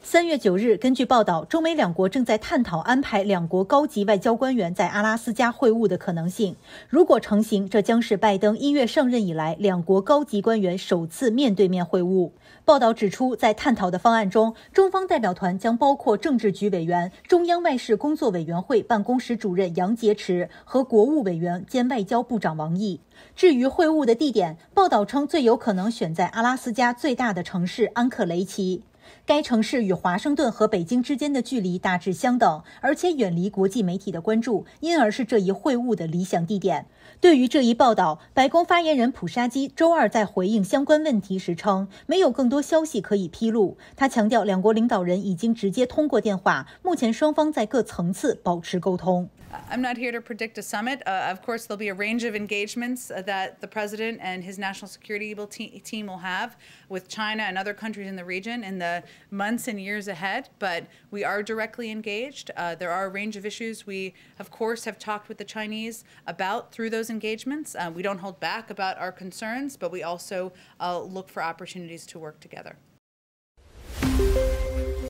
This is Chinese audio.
三月九日，根据报道，中美两国正在探讨安排两国高级外交官员在阿拉斯加会晤的可能性。如果成行，这将是拜登一月上任以来两国高级官员首次面对面会晤。报道指出，在探讨的方案中，中方代表团将包括政治局委员、中央外事工作委员会办公室主任杨洁篪和国务委员兼外交部长王毅。至于会晤的地点，报道称最有可能选在阿拉斯加最大的城市安克雷奇。该城市与华盛顿和北京之间的距离大致相等，而且远离国际媒体的关注，因而是这一会晤的理想地点。对于这一报道，白宫发言人普沙基周二在回应相关问题时称，没有更多消息可以披露。他强调，两国领导人已经直接通过电话，目前双方在各层次保持沟通。I'm not here to predict a summit. Of course, there'll be a range of engagements that the president and his national security team team will have with China and other countries in the region, i n the months and years ahead, but we are directly engaged. Uh, there are a range of issues we, of course, have talked with the Chinese about through those engagements. Uh, we don't hold back about our concerns, but we also uh, look for opportunities to work together.